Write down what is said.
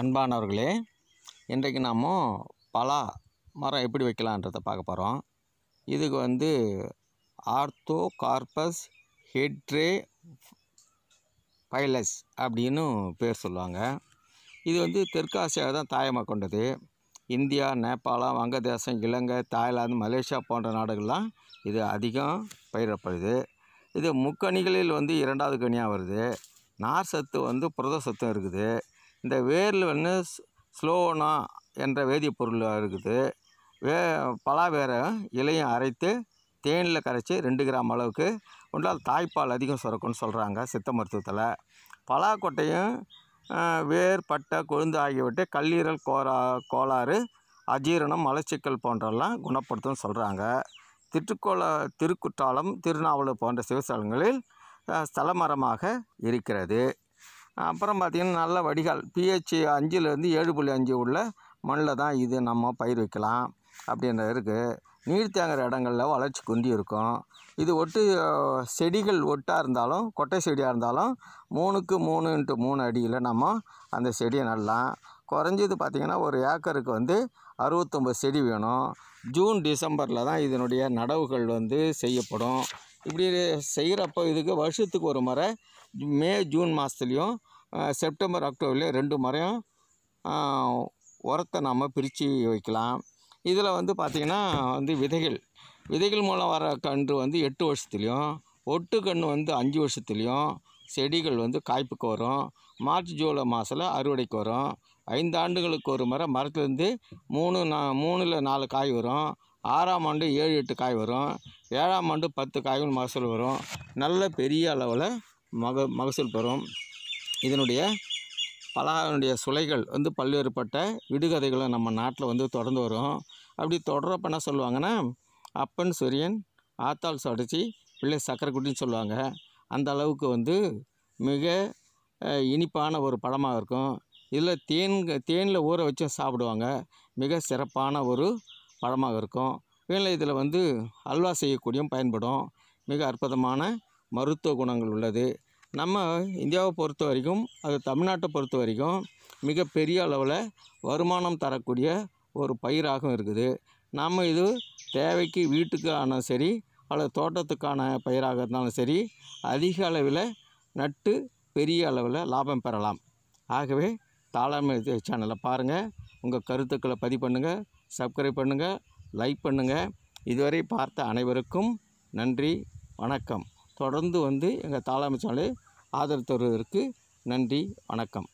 அன்பானவர்களே இன்றைக்கு நாம் பலா மரம் எப்படி வைக்கலான்றதை பார்க்க போகிறோம் இதுக்கு வந்து ஆர்த்தோ கார்பஸ் ஹெட்ரே பைலஸ் அப்படின்னு பேர் சொல்லுவாங்க இது வந்து தெற்காசியாவை தான் தாயமாக கொண்டது இந்தியா நேபாளம் வங்கதேசம் இலங்கை தாய்லாந்து மலேசியா போன்ற நாடுகள்லாம் இது அதிகம் பயிரப்படுது இது முக்கணிகளில் வந்து இரண்டாவது கனியாக வருது நார் சத்து வந்து புரத சத்தும் இருக்குது இந்த வேரில் வந்து ஸ்லோனா என்ற வேதிப்பொருளாக இருக்குது வே வேரை இலையும் அரைத்து தேனில் கரைச்சி ரெண்டு கிராம் அளவுக்கு உண்டால் தாய்ப்பால் அதிகம் சுரக்கும்னு சொல்கிறாங்க சித்த மருத்துவத்தில் பலாக்கொட்டையும் வேர் பட்டை கொழுந்து ஆகியவற்றை கல்லீரல் கோரா கோளாறு அஜீரணம் மலச்சிக்கல் போன்றெல்லாம் குணப்படுத்தும்னு சொல்கிறாங்க திருக்கோள திருக்குற்றாலம் திருநாவலூர் போன்ற சிவசலங்களில் ஸ்தலமரமாக இருக்கிறது அப்புறம் பார்த்திங்கன்னா நல்ல வடிகால் பிஹெச் அஞ்சுலேருந்து ஏழு புள்ளி அஞ்சு உள்ள மண்ணில் தான் இது நம்ம பயிர் வைக்கலாம் அப்படின்ற இருக்குது நீர் தேங்குகிற இடங்களில் வளர்ச்சி குந்தி இருக்கும் இது ஒட்டு செடிகள் ஒட்டாக இருந்தாலும் கொட்டை செடியாக இருந்தாலும் மூணுக்கு மூணு இன்ட்டு மூணு அடியில் நம்ம அந்த செடியை நடலாம் குறைஞ்சது பார்த்திங்கன்னா ஒரு ஏக்கருக்கு வந்து அறுபத்தொம்பது செடி வேணும் ஜூன் டிசம்பரில் தான் இதனுடைய நடவுகள் வந்து செய்யப்படும் இப்படி செய்கிறப்போ இதுக்கு வருஷத்துக்கு ஒரு முறை மே ஜூன் மாதத்துலேயும் செப்டம்பர் அக்டோபர்லேயும் ரெண்டு முறையும் உரத்தை நாம் பிரித்து வைக்கலாம் இதில் வந்து பார்த்திங்கன்னா வந்து விதைகள் விதைகள் மூலம் வர கன்று வந்து எட்டு வருஷத்துலேயும் ஒட்டு கன்று வந்து அஞ்சு வருஷத்துலேயும் செடிகள் வந்து காய்ப்புக்கு வரும் மார்ச் ஜூலை மாதத்தில் அறுவடைக்கு வரும் ஐந்து ஆண்டுகளுக்கு ஒரு முறை மரத்துலேருந்து மூணு நா மூணில் நாலு காய் வரும் ஆறாம் ஆண்டு ஏழு எட்டு காய் வரும் ஏழாம் ஆண்டு பத்து காய்கள் மகசூல் வரும் நல்ல பெரிய அளவில் மக மகசூல் பெறும் இதனுடைய பலாவினுடைய சுலைகள் வந்து பல்வேறுபட்ட விடுகதைகளை நம்ம நாட்டில் வந்து தொடர்ந்து வரும் அப்படி தொடரப்ப என்ன சொல்லுவாங்கன்னா அப்பன் சூரியன் ஆத்தால் சடைச்சி பிள்ளை சக்கரை குட்டின்னு சொல்லுவாங்க அந்த அளவுக்கு வந்து மிக இனிப்பான ஒரு படமாக இருக்கும் இதில் தேன் தேனில் ஊற வச்சு சாப்பிடுவாங்க மிக சிறப்பான ஒரு பழமாக இருக்கும் வீண் இதில் வந்து அல்வா செய்யக்கூடியும் பயன்படும் மிக அற்புதமான மருத்துவ குணங்கள் உள்ளது நம்ம இந்தியாவை பொறுத்த வரைக்கும் அது தமிழ்நாட்டை பொறுத்த வரைக்கும் மிகப்பெரிய அளவில் வருமானம் தரக்கூடிய ஒரு பயிராகவும் இருக்குது நாம் இது தேவைக்கு வீட்டுக்கு ஆனாலும் சரி அல்லது தோட்டத்துக்கான பயிராக இருந்தாலும் சரி அதிக அளவில் நட்டு பெரிய அளவில் லாபம் பெறலாம் ஆகவே தாளமே சேனலை பாருங்கள் உங்கள் கருத்துக்களை பதிவு பண்ணுங்கள் சப்ஸ்கிரைப் பண்ணுங்கள் லைக் பண்ணுங்கள் இதுவரை பார்த்த அனைவருக்கும் நன்றி வணக்கம் தொடர்ந்து வந்து எங்கள் தாளாமை ஆதரவு தருவதற்கு நன்றி வணக்கம்